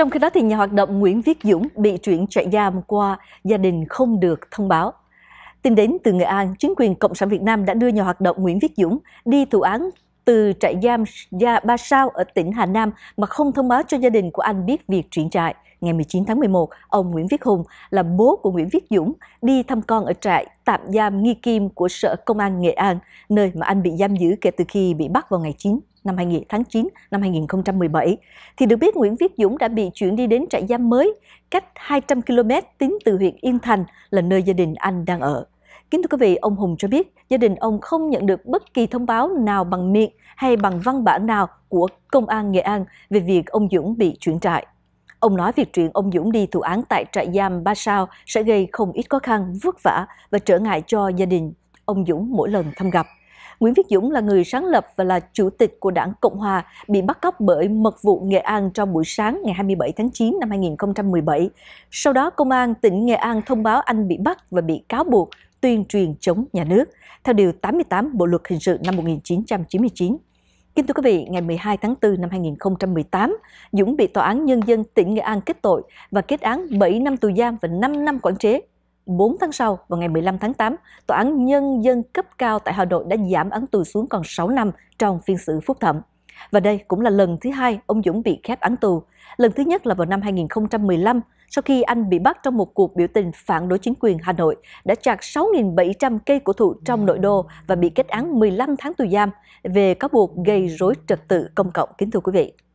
Trong khi đó, thì nhà hoạt động Nguyễn Viết Dũng bị chuyển trại giam qua gia đình không được thông báo. Tin đến từ Nghệ An, chính quyền Cộng sản Việt Nam đã đưa nhà hoạt động Nguyễn Viết Dũng đi thụ án từ trại giam Gia Ba Sao ở tỉnh Hà Nam mà không thông báo cho gia đình của anh biết việc chuyển trại. Ngày 19 tháng 11, ông Nguyễn Viết Hùng là bố của Nguyễn Viết Dũng đi thăm con ở trại tạm giam nghi kim của Sở Công an Nghệ An, nơi mà anh bị giam giữ kể từ khi bị bắt vào ngày 9 năm 2000, tháng 9 năm 2017, thì được biết Nguyễn Viết Dũng đã bị chuyển đi đến trại giam mới cách 200 km tính từ huyện Yên Thành là nơi gia đình anh đang ở. Kính thưa quý vị, ông Hùng cho biết gia đình ông không nhận được bất kỳ thông báo nào bằng miệng hay bằng văn bản nào của Công an Nghệ An về việc ông Dũng bị chuyển trại. Ông nói việc chuyện ông Dũng đi thụ án tại trại giam Ba Sao sẽ gây không ít khó khăn, vất vả và trở ngại cho gia đình ông Dũng mỗi lần thăm gặp. Nguyễn Viết Dũng là người sáng lập và là chủ tịch của Đảng Cộng Hòa bị bắt cóc bởi mật vụ Nghệ An trong buổi sáng ngày 27 tháng 9 năm 2017. Sau đó, Công an tỉnh Nghệ An thông báo anh bị bắt và bị cáo buộc tuyên truyền chống nhà nước, theo Điều 88 Bộ Luật Hình sự năm 1999. Kính thưa quý vị, ngày 12 tháng 4 năm 2018, Dũng bị Tòa án Nhân dân tỉnh Nghệ An kết tội và kết án 7 năm tù giam và 5 năm quản chế 4 tháng sau, vào ngày 15 tháng 8, Tòa án Nhân dân cấp cao tại Hà Nội đã giảm án tù xuống còn 6 năm trong phiên xử phúc thẩm. Và đây cũng là lần thứ hai ông Dũng bị khép án tù. Lần thứ nhất là vào năm 2015, sau khi anh bị bắt trong một cuộc biểu tình phản đối chính quyền Hà Nội, đã chặt 6.700 cây cổ thụ trong nội đô và bị kết án 15 tháng tù giam về cáo buộc gây rối trật tự công cộng. Kính thưa quý vị.